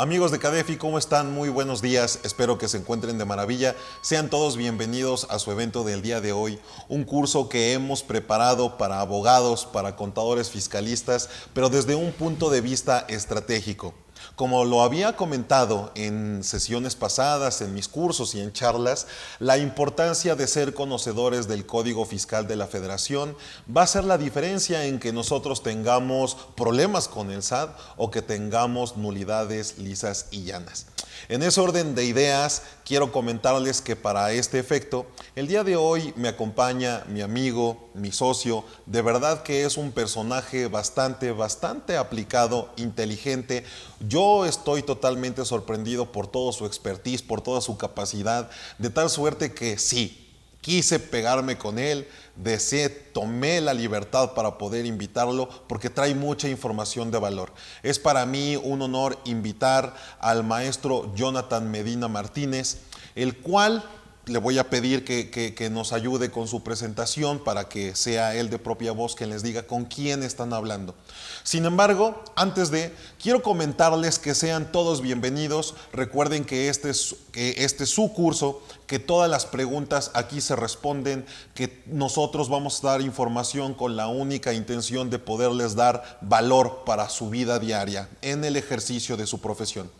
Amigos de Cadefi, ¿cómo están? Muy buenos días, espero que se encuentren de maravilla. Sean todos bienvenidos a su evento del día de hoy, un curso que hemos preparado para abogados, para contadores fiscalistas, pero desde un punto de vista estratégico. Como lo había comentado en sesiones pasadas, en mis cursos y en charlas, la importancia de ser conocedores del Código Fiscal de la Federación va a ser la diferencia en que nosotros tengamos problemas con el SAT o que tengamos nulidades lisas y llanas. En ese orden de ideas, quiero comentarles que para este efecto, el día de hoy me acompaña mi amigo, mi socio, de verdad que es un personaje bastante, bastante aplicado, inteligente. Yo estoy totalmente sorprendido por todo su expertise, por toda su capacidad, de tal suerte que sí, Quise pegarme con él, deseé, tomé la libertad para poder invitarlo porque trae mucha información de valor. Es para mí un honor invitar al maestro Jonathan Medina Martínez, el cual le voy a pedir que, nos ayude con su presentación para que sea él de propia voz quien les diga con quién están hablando. Sin embargo, antes de, quiero comentarles que sean todos bienvenidos. Recuerden que este es, este su curso, que todas las preguntas aquí se responden, que nosotros vamos a dar información con la única intención de poderles dar valor para su vida diaria en el ejercicio de su profesión.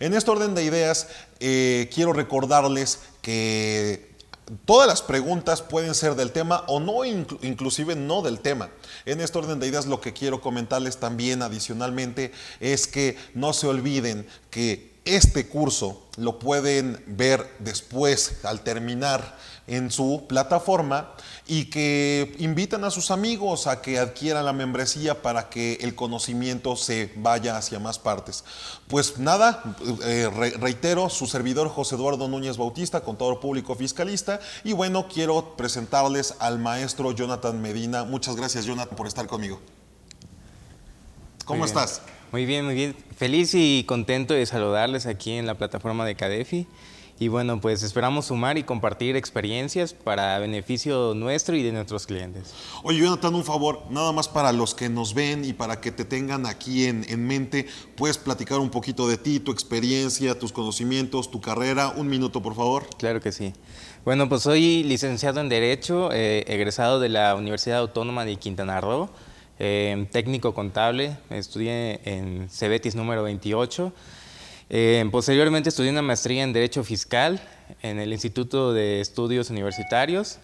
En este orden de ideas, eh, quiero recordarles que todas las preguntas pueden ser del tema o no, inclusive no del tema. En este orden de ideas lo que quiero comentarles también adicionalmente es que no se olviden que este curso lo pueden ver después al terminar en su plataforma y que invitan a sus amigos a que adquieran la membresía para que el conocimiento se vaya hacia más partes. Pues nada, eh, reitero, su servidor José Eduardo Núñez Bautista, contador público fiscalista, y bueno, quiero presentarles al maestro Jonathan Medina. Muchas gracias Jonathan por estar conmigo. ¿Cómo estás? Muy bien, muy bien. Feliz y contento de saludarles aquí en la plataforma de Cadefi. Y bueno, pues esperamos sumar y compartir experiencias para beneficio nuestro y de nuestros clientes. Oye, Jonathan, un favor, nada más para los que nos ven y para que te tengan aquí en, en mente, puedes platicar un poquito de ti, tu experiencia, tus conocimientos, tu carrera. Un minuto, por favor. Claro que sí. Bueno, pues soy licenciado en Derecho, eh, egresado de la Universidad Autónoma de Quintana Roo. Em, técnico contable, estudié en Cebetis número 28. Em, posteriormente estudié una maestría en Derecho Fiscal en el Instituto de Estudios Universitarios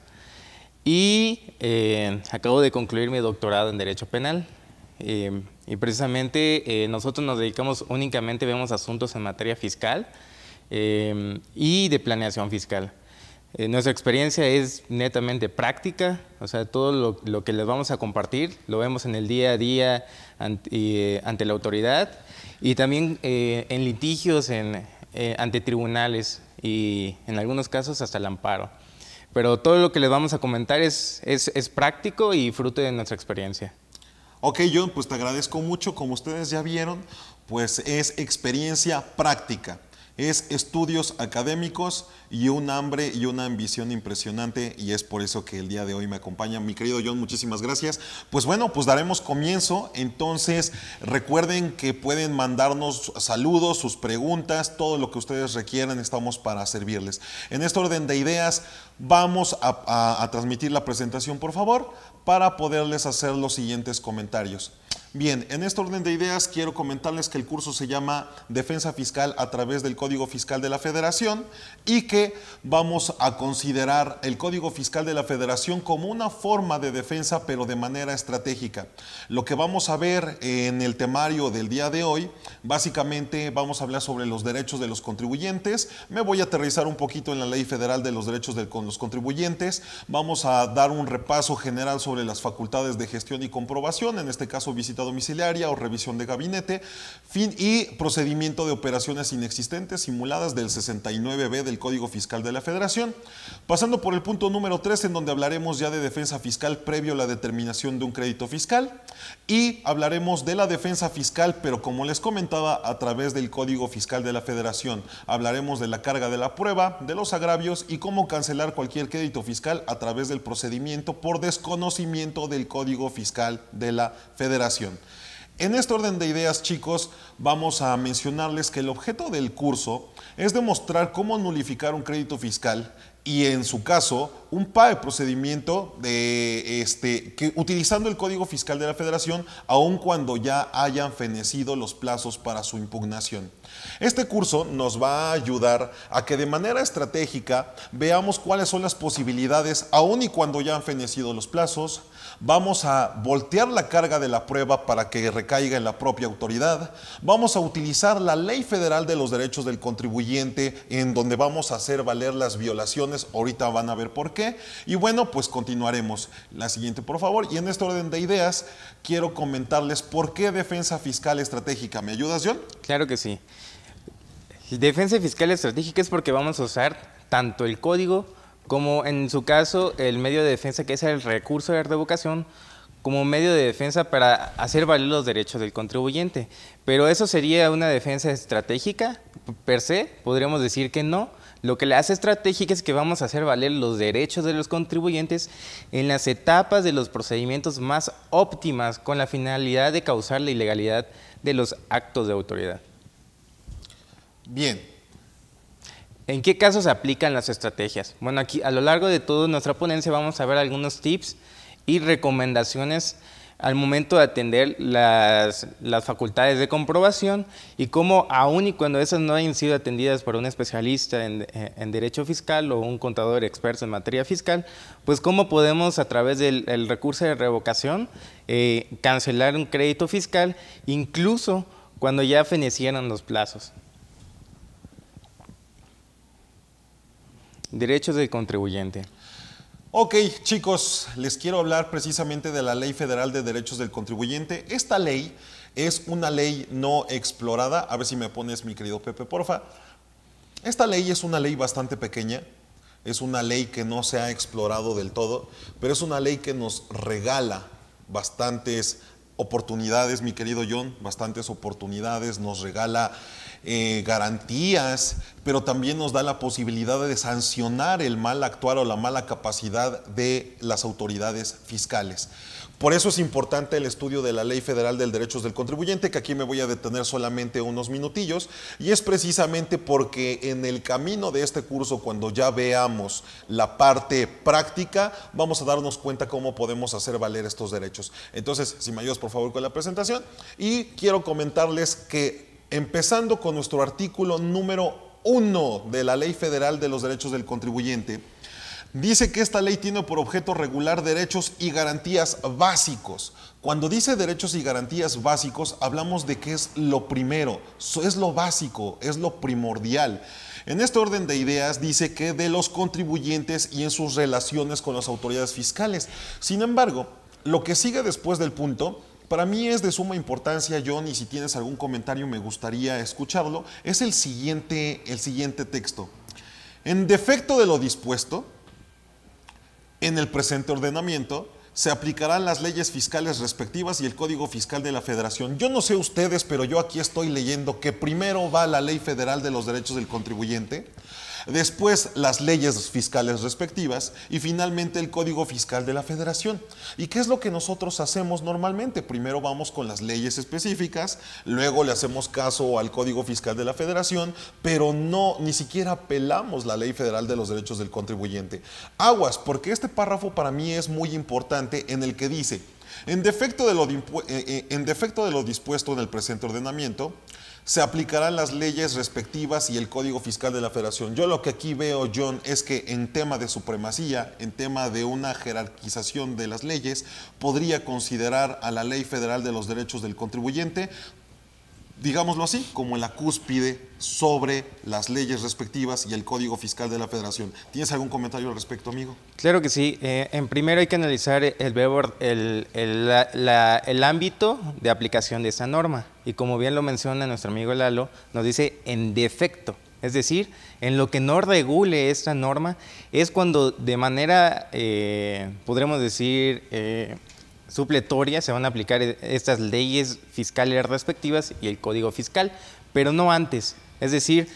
y em, acabo de concluir mi doctorado en Derecho Penal. y precisamente eh, nosotros nos dedicamos únicamente, vemos asuntos en materia fiscal y de planeación fiscal. Eh, nuestra experiencia es netamente práctica, o sea, todo lo, que les vamos a compartir lo vemos en el día a día eh, ante, la autoridad y también eh, en litigios ante tribunales y en algunos casos hasta el amparo. Pero todo lo que les vamos a comentar es, es práctico y fruto de nuestra experiencia. Ok, John, pues te agradezco mucho. Como ustedes ya vieron, pues es experiencia práctica es estudios académicos y un hambre y una ambición impresionante y es por eso que el día de hoy me acompaña mi querido John, muchísimas gracias. Pues bueno, pues daremos comienzo, entonces recuerden que pueden mandarnos saludos, sus preguntas, todo lo que ustedes requieran, estamos para servirles. En este orden de ideas vamos a, a transmitir la presentación, por favor, para poderles hacer los siguientes comentarios. Bien, en este orden de ideas quiero comentarles que el curso se llama Defensa Fiscal a través del Código Fiscal de la Federación y que vamos a considerar el Código Fiscal de la Federación como una forma de defensa pero de manera estratégica. Lo que vamos a ver en el temario del día de hoy, básicamente vamos a hablar sobre los derechos de los contribuyentes, me voy a aterrizar un poquito en la Ley Federal de los Derechos de los Contribuyentes, vamos a dar un repaso general sobre las facultades de gestión y comprobación, en este caso visitado domiciliaria o revisión de gabinete, fin y procedimiento de operaciones inexistentes simuladas del 69B del Código Fiscal de la Federación. Pasando por el punto número 3, en donde hablaremos ya de defensa fiscal previo a la determinación de un crédito fiscal y hablaremos de la defensa fiscal, pero como les comentaba, a través del Código Fiscal de la Federación. Hablaremos de la carga de la prueba, de los agravios y cómo cancelar cualquier crédito fiscal a través del procedimiento por desconocimiento del Código Fiscal de la Federación. En este orden de ideas, chicos, vamos a mencionarles que el objeto del curso es demostrar cómo nulificar un crédito fiscal y en su caso, un PAE procedimiento de este que utilizando el Código Fiscal de la Federación aun cuando ya hayan fenecido los plazos para su impugnación. Este curso nos va a ayudar a que de manera estratégica veamos cuáles son las posibilidades aun y cuando ya han fenecido los plazos, Vamos a voltear la carga de la prueba para que recaiga en la propia autoridad. Vamos a utilizar la Ley Federal de los Derechos del Contribuyente en donde vamos a hacer valer las violaciones. Ahorita van a ver por qué. Y bueno, pues continuaremos. La siguiente, por favor. Y en este orden de ideas, quiero comentarles por qué defensa fiscal estratégica. ¿Me ayudas, John? Claro que sí. Defensa fiscal estratégica es porque vamos a usar tanto el código como en su caso el medio de defensa que es el recurso de revocación como medio de defensa para hacer valer los derechos del contribuyente. Pero eso sería una defensa estratégica, per se, podríamos decir que no. Lo que la hace estratégica es que vamos a hacer valer los derechos de los contribuyentes en las etapas de los procedimientos más óptimas con la finalidad de causar la ilegalidad de los actos de autoridad. Bien, ¿En qué casos se aplican las estrategias? Bueno, aquí a lo largo de toda nuestra ponencia vamos a ver algunos tips y recomendaciones al momento de atender las, las, facultades de comprobación y cómo aun y cuando esas no hayan sido atendidas por un especialista en, eh, derecho fiscal o un contador experto en materia fiscal, pues cómo podemos a través del recurso de revocación eh, cancelar un crédito fiscal incluso cuando ya fenecieran los plazos. Derechos del contribuyente. Ok, chicos, les quiero hablar precisamente de la Ley Federal de Derechos del Contribuyente. Esta ley es una ley no explorada. A ver si me pones, mi querido Pepe, porfa. Esta ley es una ley bastante pequeña. Es una ley que no se ha explorado del todo, pero es una ley que nos regala bastantes oportunidades, mi querido John, bastantes oportunidades, nos regala eh, garantías, pero también nos da la posibilidad de sancionar el mal actuar o la mala capacidad de las autoridades fiscales. Por eso es importante el estudio de la Ley Federal del Derechos del Contribuyente, que aquí me voy a detener solamente unos minutillos, y es precisamente porque en el camino de este curso, cuando ya veamos la parte práctica, vamos a darnos cuenta cómo podemos hacer valer estos derechos. Entonces, si me ayudas por favor con la presentación, y quiero comentarles que Empezando con nuestro artículo número 1 de la Ley Federal de los Derechos del Contribuyente, dice que esta ley tiene por objeto regular derechos y garantías básicos. Cuando dice derechos y garantías básicos, hablamos de que es lo primero, es lo básico, es lo primordial. En este orden de ideas dice que de los contribuyentes y en sus relaciones con las autoridades fiscales. Sin embargo, lo que sigue después del punto para mí es de suma importancia, John, y si tienes algún comentario me gustaría escucharlo, es el siguiente, el siguiente texto. En defecto de lo dispuesto, en el presente ordenamiento, se aplicarán las leyes fiscales respectivas y el Código Fiscal de la Federación. Yo no sé ustedes, pero yo aquí estoy leyendo que primero va la Ley Federal de los Derechos del Contribuyente, después las leyes fiscales respectivas y finalmente el Código Fiscal de la Federación. ¿Y qué es lo que nosotros hacemos normalmente? Primero vamos con las leyes específicas, luego le hacemos caso al Código Fiscal de la Federación, pero no, ni siquiera apelamos la Ley Federal de los Derechos del Contribuyente. Aguas, porque este párrafo para mí es muy importante en el que dice, en defecto de lo, eh, eh, en defecto de lo dispuesto en el presente ordenamiento, se aplicarán las leyes respectivas y el Código Fiscal de la Federación. Yo lo que aquí veo, John, es que en tema de supremacía, en tema de una jerarquización de las leyes, podría considerar a la Ley Federal de los Derechos del Contribuyente digámoslo así, como en la cúspide sobre las leyes respectivas y el Código Fiscal de la Federación. ¿Tienes algún comentario al respecto, amigo? Claro que sí. Eh, en primero hay que analizar el, el, el, ámbito de aplicación de esta norma. Y como bien lo menciona nuestro amigo Lalo, nos dice en defecto. Es decir, en lo que no regule esta norma es cuando de manera, eh, podremos decir, eh, supletoria se van a aplicar e, estas leyes fiscales respectivas y el código fiscal, pero no antes. Es decir,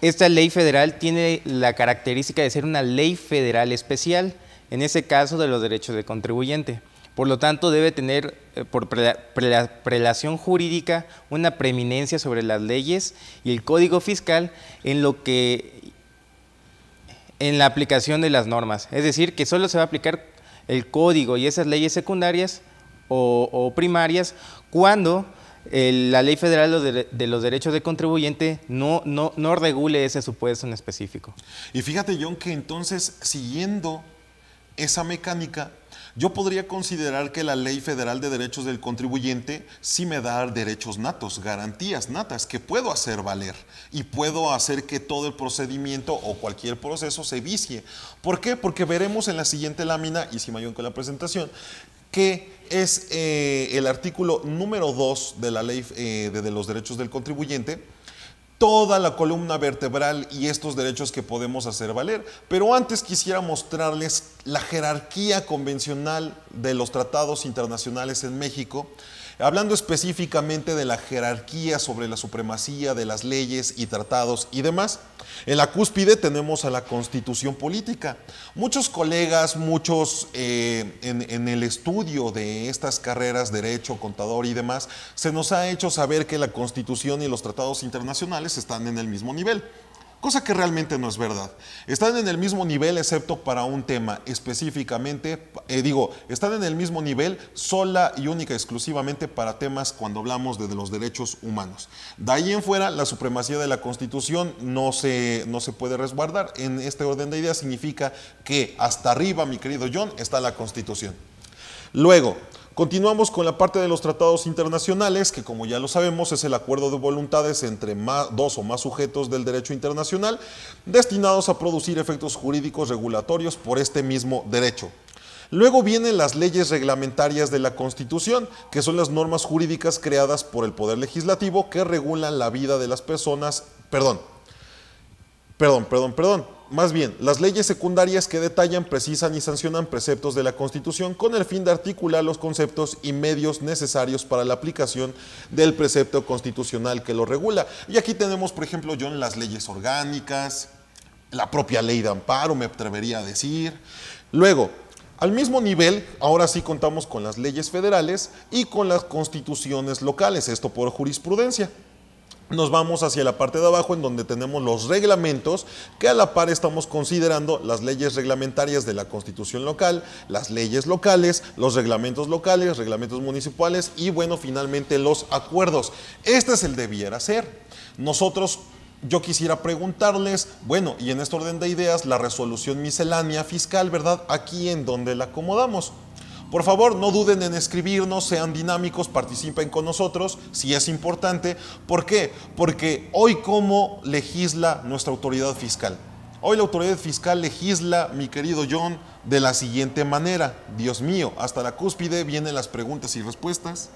esta ley federal tiene la característica de ser una ley federal especial, en ese caso de los derechos de contribuyente. Por lo tanto, debe tener eh, por prelación jurídica una preeminencia sobre las leyes y el código fiscal en lo que en la aplicación de las normas. Es decir, que solo se va a aplicar el código y esas leyes secundarias o, primarias cuando eh, la ley federal de, los derechos de contribuyente no, no, no regule ese supuesto en específico. Y fíjate, John, que entonces siguiendo esa mecánica, yo podría considerar que la Ley Federal de Derechos del Contribuyente sí me da derechos natos, garantías natas que puedo hacer valer y puedo hacer que todo el procedimiento o cualquier proceso se vicie. ¿Por qué? Porque veremos en la siguiente lámina, y si me ayudan con la presentación, que es eh, el artículo número 2 de la Ley eh, de los Derechos del Contribuyente toda la columna vertebral y estos derechos que podemos hacer valer. Pero antes quisiera mostrarles la jerarquía convencional de los tratados internacionales en México Hablando específicamente de la jerarquía sobre la supremacía de las leyes y tratados y demás, en la cúspide tenemos a la constitución política. Muchos colegas, muchos eh, en el estudio de estas carreras, derecho, contador y demás, se nos ha hecho saber que la constitución y los tratados internacionales están en el mismo nivel cosa que realmente no es verdad. Están en el mismo nivel excepto para un tema específicamente, eh, digo, están en el mismo nivel sola y única exclusivamente para temas cuando hablamos de, los derechos humanos. De ahí en fuera, la supremacía de la Constitución no se, no se puede resguardar. En este orden de ideas significa que hasta arriba, mi querido John, está la Constitución. Luego, Continuamos con la parte de los tratados internacionales, que como ya lo sabemos es el acuerdo de voluntades entre dos o más sujetos del derecho internacional destinados a producir efectos jurídicos regulatorios por este mismo derecho. Luego vienen las leyes reglamentarias de la Constitución, que son las normas jurídicas creadas por el Poder Legislativo que regulan la vida de las personas, perdón, Perdón, perdón, perdón. Más bien, las leyes secundarias que detallan, precisan y sancionan preceptos de la Constitución con el fin de articular los conceptos y medios necesarios para la aplicación del precepto constitucional que lo regula. Y aquí tenemos, por ejemplo, John, las leyes orgánicas, la propia ley de amparo, me atrevería a decir. Luego, al mismo nivel, ahora sí contamos con las leyes federales y con las constituciones locales, esto por jurisprudencia nos vamos hacia la parte de abajo en donde tenemos los reglamentos, que a la par estamos considerando las leyes reglamentarias de la constitución local, las leyes locales, los reglamentos locales, reglamentos municipales y bueno, finalmente los acuerdos. Este es el debiera ser. Nosotros yo quisiera preguntarles, bueno, y en este orden de ideas, la resolución miscelánea fiscal, ¿verdad? Aquí en donde la acomodamos. Por favor, no duden en escribirnos, sean dinámicos, participen con nosotros, si es importante. ¿Por qué? Porque hoy cómo legisla nuestra autoridad fiscal. Hoy la autoridad fiscal legisla, mi querido John, de la siguiente manera. Dios mío, hasta la cúspide vienen las preguntas y respuestas,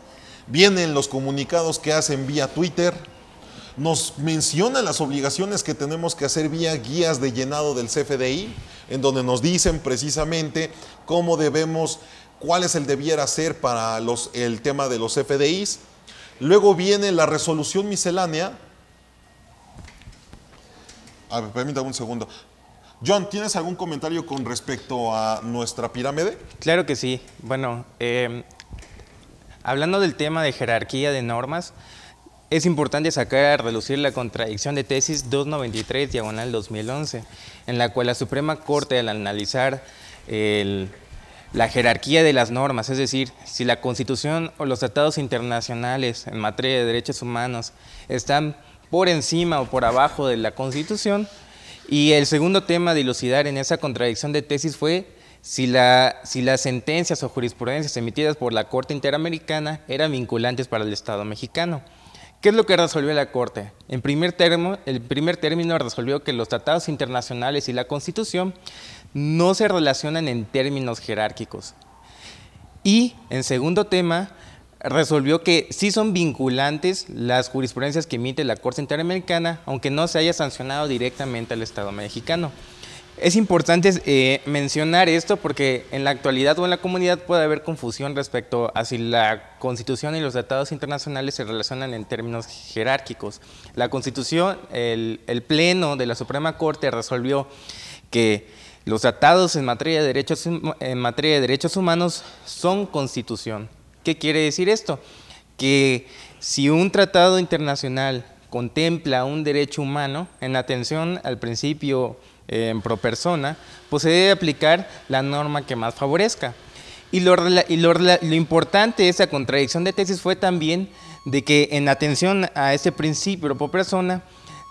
vienen los comunicados que hacen vía Twitter, nos mencionan las obligaciones que tenemos que hacer vía guías de llenado del CFDI, en donde nos dicen precisamente cómo debemos cuál es el debiera ser para los, el tema de los FDIs. Luego viene la resolución miscelánea. A permítame un segundo. John, ¿tienes algún comentario con respecto a nuestra pirámide? Claro que sí. Bueno, em, hablando del tema de jerarquía de normas, es importante sacar a relucir la contradicción de tesis 293 diagonal 2011, en la cual la Suprema Corte al analizar el la jerarquía de las normas, es decir, si la Constitución o los tratados internacionales en materia de derechos humanos están por encima o por abajo de la Constitución. Y el segundo tema de dilucidar en esa contradicción de tesis fue si, si las sentencias o jurisprudencias emitidas por la Corte Interamericana eran vinculantes para el Estado mexicano. ¿Qué es lo que resolvió la Corte? En primer, termo, el primer término resolvió que los tratados internacionales y la Constitución no se relacionan en términos jerárquicos. Y en segundo tema, resolvió que sí son vinculantes las jurisprudencias que emite la Corte Interamericana, aunque no se haya sancionado directamente al Estado mexicano. Es importante eh, mencionar esto porque en la actualidad o en la comunidad puede haber confusión respecto a si la Constitución y los tratados internacionales se relacionan en términos jerárquicos. La Constitución, el, Pleno de la Suprema Corte resolvió que los tratados en materia de derechos, en materia de derechos humanos son Constitución. ¿Qué quiere decir esto? Que si un tratado internacional contempla un derecho humano en atención al principio en persona, pues se debe aplicar la norma que más favorezca. Y lo, importante de esa contradicción de tesis fue también de que en atención a ese principio pro persona,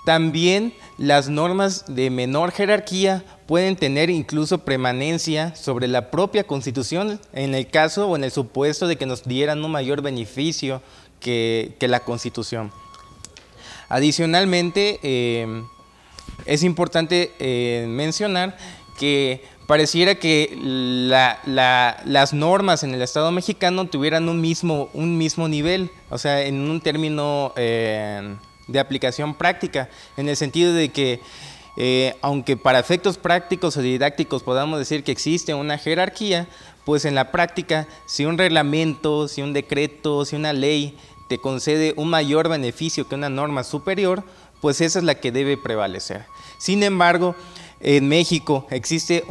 también las normas de menor jerarquía pueden tener incluso permanencia sobre la propia constitución en el caso o en el supuesto de que nos dieran un mayor beneficio que, la constitución. Adicionalmente, eh, es importante eh, mencionar que pareciera que las normas en el Estado mexicano tuvieran un mismo, nivel, o sea, en un término eh, de aplicación práctica, en el sentido de que eh, aunque para efectos prácticos o didácticos podamos decir que existe una jerarquía, pues en la práctica, si un reglamento, si un decreto, si una ley te concede un mayor beneficio que una norma superior, pues esa es la que debe prevalecer. Sin embargo, en México existe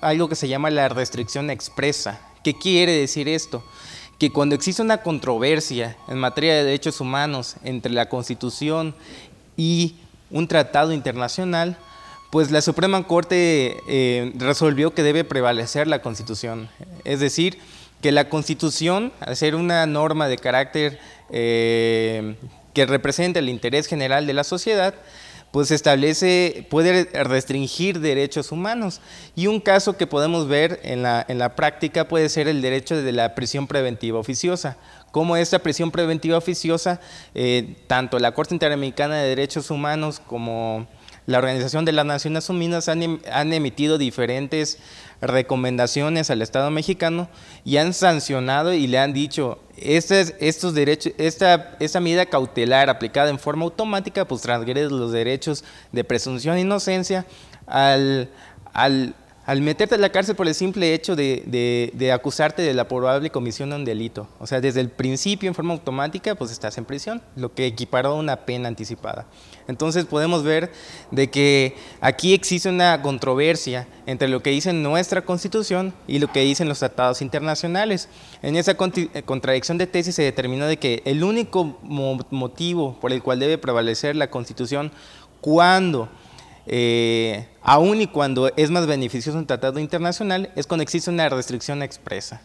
algo que se llama la restricción expresa. ¿Qué quiere decir esto? Que cuando existe una controversia en materia de derechos humanos entre la Constitución y un tratado internacional, pues la Suprema Corte eh, resolvió que debe prevalecer la Constitución. Es decir, que la Constitución, al ser una norma de carácter eh, que representa el interés general de la sociedad, pues establece, puede restringir derechos humanos. Y un caso que podemos ver en la, en la práctica puede ser el derecho de la prisión preventiva oficiosa. Cómo esta prisión preventiva oficiosa, eh, tanto la Corte Interamericana de Derechos Humanos como la Organización de las Naciones Unidas em-, han, emitido diferentes recomendaciones al Estado mexicano y han sancionado y le han dicho, este estos derechos, esta, esta medida cautelar aplicada en forma automática, pues transgrede los derechos de presunción de inocencia al, al al meterte a la cárcel por el simple hecho de, acusarte de la probable comisión de un delito. O sea, desde el principio, en forma automática, pues estás en prisión, lo que a una pena anticipada. Entonces podemos ver de que aquí existe una controversia entre lo que dice nuestra Constitución y lo que dicen los tratados internacionales. En esa eh, contradicción de tesis se determinó de que el único motivo por el cual debe prevalecer la Constitución cuando eh, Aún y cuando es más beneficioso un tratado internacional, es cuando existe una restricción expresa.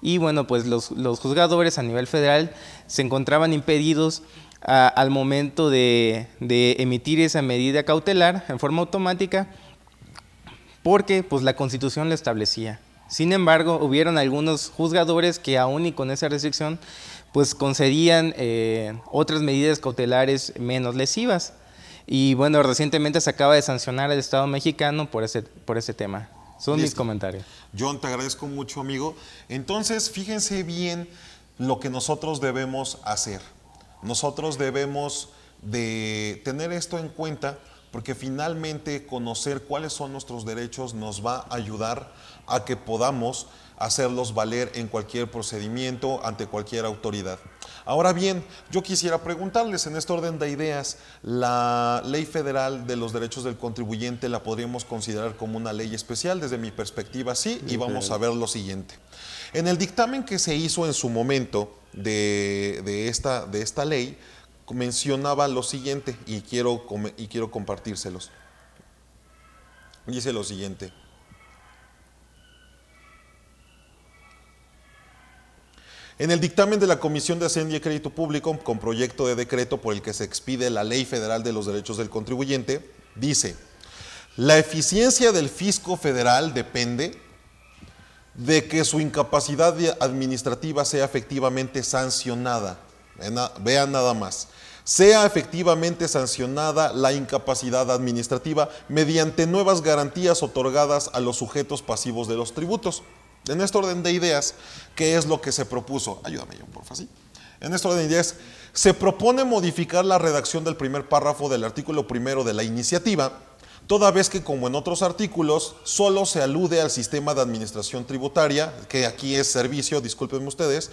Y bueno, pues los, juzgadores a nivel federal se encontraban impedidos ah, al momento de, emitir esa medida cautelar en forma automática porque pues la constitución lo establecía. Sin embargo, hubieron algunos juzgadores que aún y con esa restricción pues concedían eh, otras medidas cautelares menos lesivas. Y bueno, recientemente se acaba de sancionar el Estado mexicano por ese, por ese tema. Son mis comentarios. John, te agradezco mucho, amigo. Entonces, fíjense bien lo que nosotros debemos hacer. Nosotros debemos de tener esto en cuenta porque finalmente conocer cuáles son nuestros derechos nos va a ayudar a que podamos hacerlos valer en cualquier procedimiento ante cualquier autoridad. Ahora bien, yo quisiera preguntarles en este orden de ideas, ¿la ley federal de los derechos del contribuyente la podríamos considerar como una ley especial? Desde mi perspectiva, sí, y vamos a ver lo siguiente. En el dictamen que se hizo en su momento de, esta, de esta, ley, mencionaba lo siguiente, y quiero, y quiero compartírselos. Dice lo siguiente. En el dictamen de la Comisión de Hacienda y Crédito Público, con proyecto de decreto por el que se expide la Ley Federal de los Derechos del Contribuyente, dice, la eficiencia del fisco federal depende de que su incapacidad administrativa sea efectivamente sancionada. Vean nada más. Sea efectivamente sancionada la incapacidad administrativa mediante nuevas garantías otorgadas a los sujetos pasivos de los tributos. En este orden de ideas, ¿qué es lo que se propuso? Ayúdame yo, por favor. ¿sí? En este orden de ideas, se propone modificar la redacción del primer párrafo del artículo primero de la iniciativa, toda vez que, como en otros artículos, solo se alude al sistema de administración tributaria, que aquí es servicio, discúlpenme ustedes,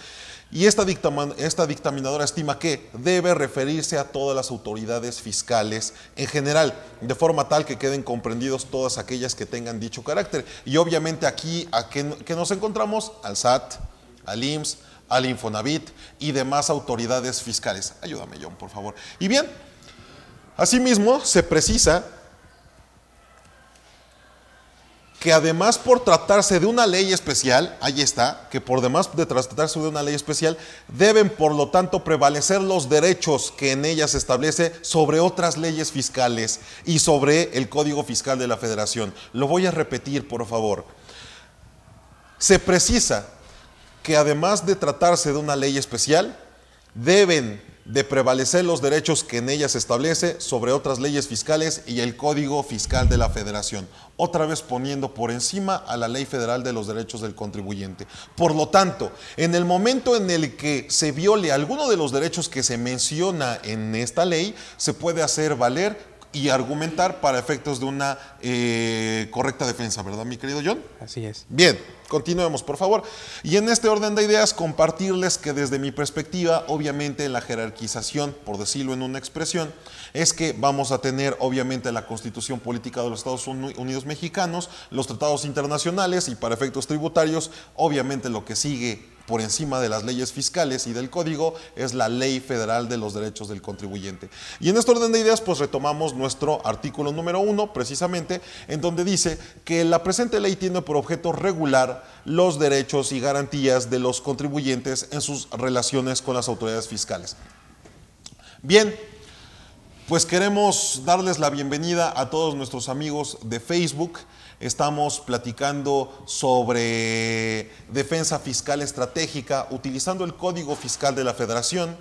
y esta, dictaminadora estima que debe referirse a todas las autoridades fiscales en general, de forma tal que queden comprendidos todas aquellas que tengan dicho carácter. Y obviamente aquí, ¿a qué, qué nos encontramos? Al SAT, al IMSS, al Infonavit y demás autoridades fiscales. Ayúdame, John, por favor. Y bien, asimismo, se precisa que además por tratarse de una ley especial, ahí está, que por demás de tratarse de una ley especial, deben por lo tanto prevalecer los derechos que en ella se establece sobre otras leyes fiscales y sobre el Código Fiscal de la Federación. Lo voy a repetir, por favor. Se precisa que además de tratarse de una ley especial, deben de prevalecer los derechos que en ella se establece sobre otras leyes fiscales y el Código Fiscal de la Federación, otra vez poniendo por encima a la Ley Federal de los Derechos del Contribuyente. Por lo tanto, en el momento en el que se viole alguno de los derechos que se menciona en esta ley, se puede hacer valer y argumentar para efectos de una eh, correcta defensa, ¿verdad, mi querido John? Así es. Bien. Continuemos, por favor. Y en este orden de ideas, compartirles que desde mi perspectiva, obviamente la jerarquización, por decirlo en una expresión, es que vamos a tener obviamente la constitución política de los Estados Unidos mexicanos, los tratados internacionales y para efectos tributarios, obviamente lo que sigue por encima de las leyes fiscales y del código es la ley federal de los derechos del contribuyente. Y en este orden de ideas, pues retomamos nuestro artículo número uno, precisamente, en donde dice que la presente ley tiene por objeto regular los derechos y garantías de los contribuyentes en sus relaciones con las autoridades fiscales. Bien, pues queremos darles la bienvenida a todos nuestros amigos de Facebook. Estamos platicando sobre defensa fiscal estratégica utilizando el Código Fiscal de la Federación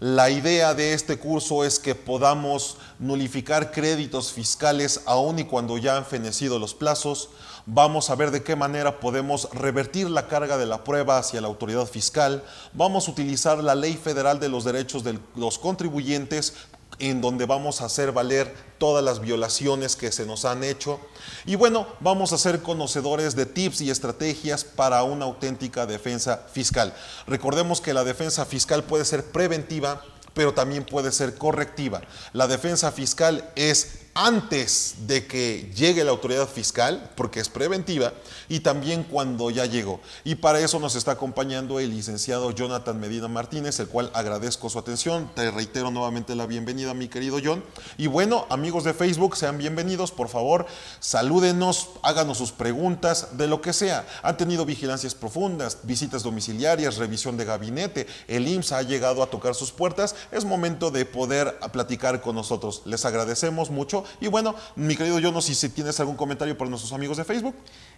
la idea de este curso es que podamos nulificar créditos fiscales aun y cuando ya han fenecido los plazos. Vamos a ver de qué manera podemos revertir la carga de la prueba hacia la autoridad fiscal. Vamos a utilizar la Ley Federal de los Derechos de los Contribuyentes en donde vamos a hacer valer todas las violaciones que se nos han hecho. Y bueno, vamos a ser conocedores de tips y estrategias para una auténtica defensa fiscal. Recordemos que la defensa fiscal puede ser preventiva, pero también puede ser correctiva. La defensa fiscal es antes de que llegue la autoridad fiscal, porque es preventiva, y también cuando ya llegó. Y para eso nos está acompañando el licenciado Jonathan Medina Martínez, el cual agradezco su atención. Te reitero nuevamente la bienvenida, mi querido John. Y bueno, amigos de Facebook, sean bienvenidos, por favor, salúdenos, háganos sus preguntas, de lo que sea. Han tenido vigilancias profundas, visitas domiciliarias, revisión de gabinete, el IMSS ha llegado a tocar sus puertas, es momento de poder platicar con nosotros. Les agradecemos mucho y bueno, mi querido yo no sé si tienes algún comentario para nuestros amigos de Facebook.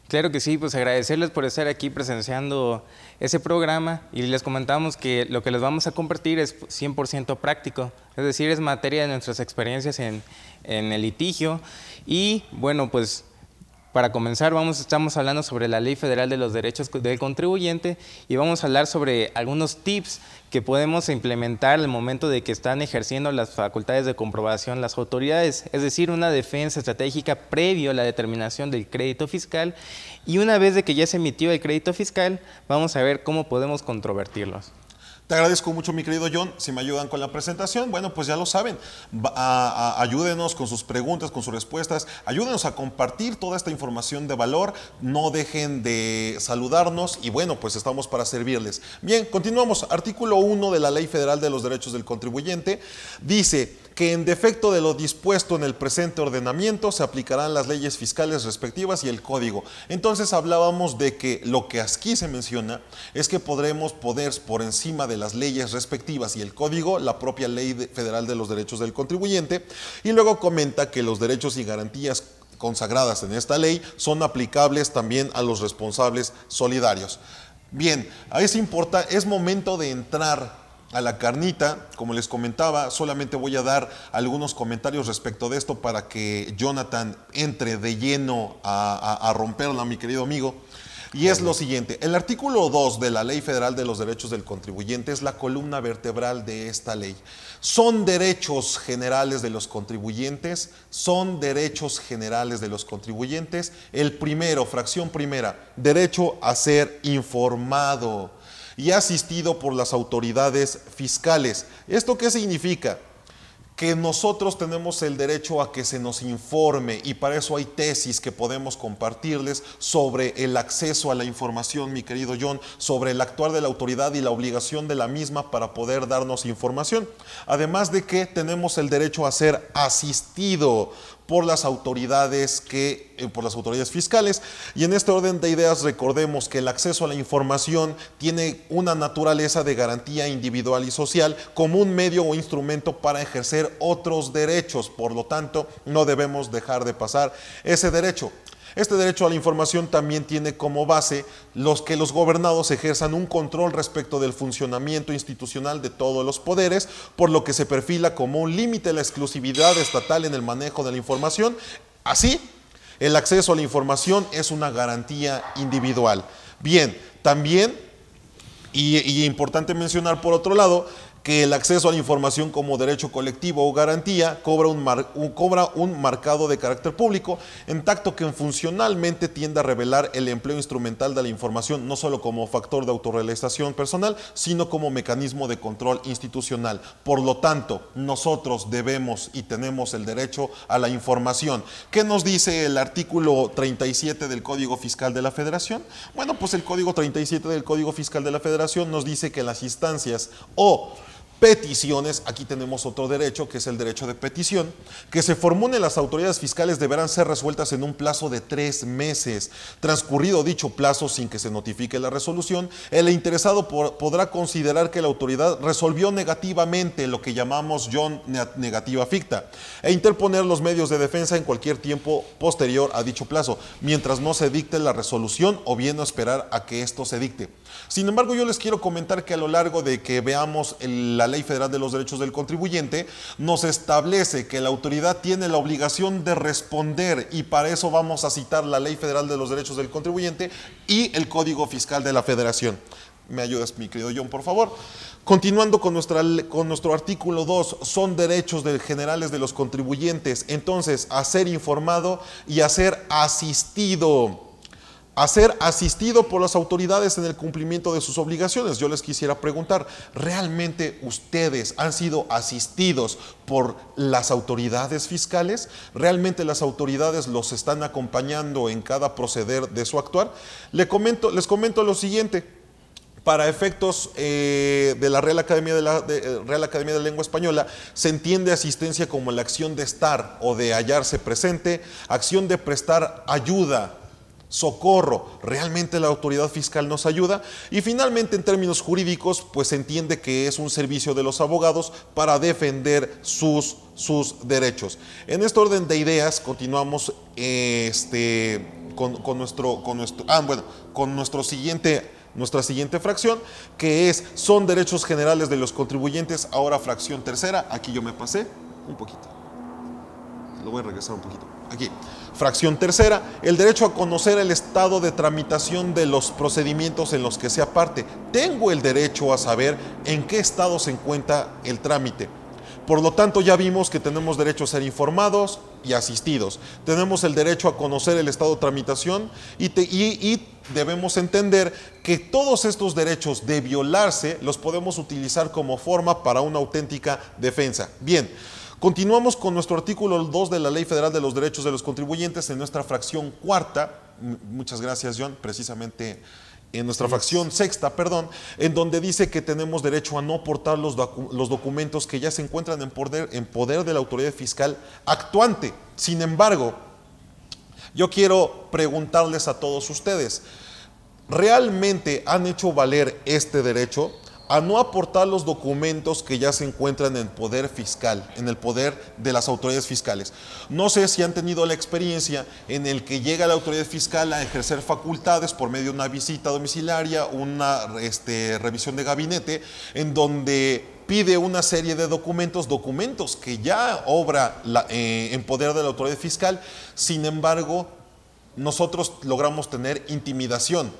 Claro que sí, pues agradecerles por estar aquí presenciando ese programa y les comentamos que lo que les vamos a compartir es 100% práctico, es decir, es materia de nuestras experiencias en, en el litigio y bueno, pues para comenzar, estamos hablando sobre la Ley Federal de los Derechos del Contribuyente y vamos a hablar sobre algunos tips que podemos implementar al momento de que están ejerciendo las facultades de comprobación las autoridades, es decir, una defensa estratégica previo a la determinación del crédito fiscal y una vez de que ya se emitió el crédito fiscal, vamos a ver cómo podemos controvertirlos. Te agradezco mucho, mi querido John. Si me ayudan con la presentación, bueno, pues ya lo saben. ayúdenos con sus preguntas, con sus respuestas. Ayúdenos a compartir toda esta información de valor. No dejen de saludarnos y bueno, pues estamos para servirles. Bien, continuamos. Artículo 1 de la Ley Federal de los Derechos del Contribuyente dice que en defecto de lo dispuesto en el presente ordenamiento se aplicarán las leyes fiscales respectivas y el código. Entonces hablábamos de que lo que aquí se menciona es que podremos poder por encima de las leyes respectivas y el código, la propia Ley Federal de los Derechos del Contribuyente, y luego comenta que los derechos y garantías consagradas en esta ley son aplicables también a los responsables solidarios. Bien, a eso importa, es momento de entrar a la carnita. Como les comentaba, solamente voy a dar algunos comentarios respecto de esto para que Jonathan entre de lleno a, a, a romperla, mi querido amigo. Y es lo siguiente, el artículo 2 de la Ley Federal de los Derechos del Contribuyente es la columna vertebral de esta ley. Son derechos generales de los contribuyentes, son derechos generales de los contribuyentes. El primero, fracción primera, derecho a ser informado y asistido por las autoridades fiscales. ¿Esto qué significa? que nosotros tenemos el derecho a que se nos informe y para eso hay tesis que podemos compartirles sobre el acceso a la información, mi querido John, sobre el actuar de la autoridad y la obligación de la misma para poder darnos información. Además de que tenemos el derecho a ser asistido por las autoridades que eh, por las autoridades fiscales y en este orden de ideas recordemos que el acceso a la información tiene una naturaleza de garantía individual y social como un medio o instrumento para ejercer otros derechos, por lo tanto, no debemos dejar de pasar ese derecho este derecho a la información también tiene como base los que los gobernados ejerzan un control respecto del funcionamiento institucional de todos los poderes, por lo que se perfila como un límite a la exclusividad estatal en el manejo de la información. Así, el acceso a la información es una garantía individual. Bien, también, y, y importante mencionar por otro lado, que el acceso a la información como derecho colectivo o garantía cobra un, cobra un marcado de carácter público, en tacto que funcionalmente tiende a revelar el empleo instrumental de la información no solo como factor de autorrealización personal, sino como mecanismo de control institucional. Por lo tanto, nosotros debemos y tenemos el derecho a la información. ¿Qué nos dice el artículo 37 del Código Fiscal de la Federación? Bueno, pues el Código 37 del Código Fiscal de la Federación nos dice que las instancias o peticiones, aquí tenemos otro derecho, que es el derecho de petición, que se formule las autoridades fiscales deberán ser resueltas en un plazo de tres meses. Transcurrido dicho plazo sin que se notifique la resolución, el interesado podrá considerar que la autoridad resolvió negativamente lo que llamamos John negativa ficta e interponer los medios de defensa en cualquier tiempo posterior a dicho plazo, mientras no se dicte la resolución o bien no esperar a que esto se dicte. Sin embargo, yo les quiero comentar que a lo largo de que veamos la Ley Federal de los Derechos del Contribuyente, nos establece que la autoridad tiene la obligación de responder y para eso vamos a citar la Ley Federal de los Derechos del Contribuyente y el Código Fiscal de la Federación. ¿Me ayudas, mi querido John, por favor? Continuando con, nuestra, con nuestro artículo 2, son derechos generales de los contribuyentes. Entonces, a ser informado y a ser asistido a ser asistido por las autoridades en el cumplimiento de sus obligaciones. Yo les quisiera preguntar, ¿realmente ustedes han sido asistidos por las autoridades fiscales? ¿Realmente las autoridades los están acompañando en cada proceder de su actuar? Les comento, les comento lo siguiente. Para efectos eh, de la Real Academia de la eh, Real Academia de Lengua Española, se entiende asistencia como la acción de estar o de hallarse presente, acción de prestar ayuda socorro. ¿Realmente la autoridad fiscal nos ayuda? Y finalmente, en términos jurídicos, pues se entiende que es un servicio de los abogados para defender sus, sus derechos. En este orden de ideas, continuamos este, con, nuestro, con, nuestro, ah, con nuestro siguiente nuestra siguiente fracción, que es son derechos generales de los contribuyentes, ahora fracción tercera, aquí yo me pasé un poquito. Lo voy a regresar un poquito. Aquí. Fracción tercera, el derecho a conocer el estado de tramitación de los procedimientos en los que sea parte. Tengo el derecho a saber en qué estado se encuentra el trámite. Por lo tanto, ya vimos que tenemos derecho a ser informados y asistidos. Tenemos el derecho a conocer el estado de tramitación y, debemos entender que todos estos derechos de violarse los podemos utilizar como forma para una auténtica defensa. Bien. Continuamos con nuestro artículo 2 de la Ley Federal de los Derechos de los Contribuyentes en nuestra fracción cuarta. Muchas gracias, John. Precisamente en nuestra fracción sexta, perdón, en donde dice que tenemos derecho a no portar los, documentos que ya se encuentran en poder, en poder de la autoridad fiscal actuante. Sin embargo, yo quiero preguntarles a todos ustedes, ¿realmente han hecho valer este derecho? a no aportar los documentos que ya se encuentran en poder fiscal, en el poder de las autoridades fiscales. No sé si han tenido la experiencia en el que llega la autoridad fiscal a ejercer facultades por medio de una visita domiciliaria, una este, revisión de gabinete, en donde pide una serie de documentos, documentos que ya obra eh, en poder de la autoridad fiscal, sin embargo, nosotros logramos tener intimidación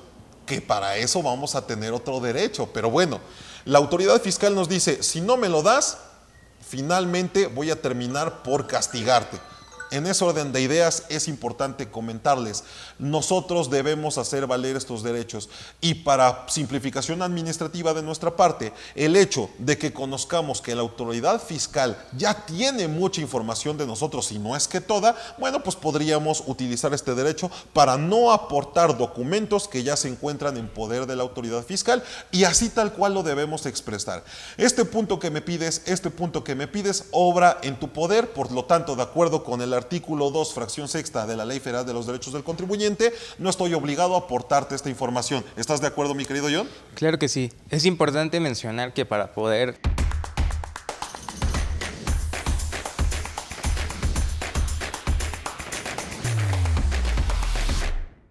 que para eso vamos a tener otro derecho. Pero bueno, la autoridad fiscal nos dice, si no me lo das, finalmente voy a terminar por castigarte en ese orden de ideas es importante comentarles. Nosotros debemos hacer valer estos derechos y para simplificación administrativa de nuestra parte, el hecho de que conozcamos que la autoridad fiscal ya tiene mucha información de nosotros y no es que toda, bueno, pues podríamos utilizar este derecho para no aportar documentos que ya se encuentran en poder de la autoridad fiscal y así tal cual lo debemos expresar. Este punto que me pides, este punto que me pides, obra en tu poder, por lo tanto, de acuerdo con el artículo 2, fracción sexta de la Ley Federal de los Derechos del Contribuyente, no estoy obligado a aportarte esta información. ¿Estás de acuerdo, mi querido John? Claro que sí. Es importante mencionar que para poder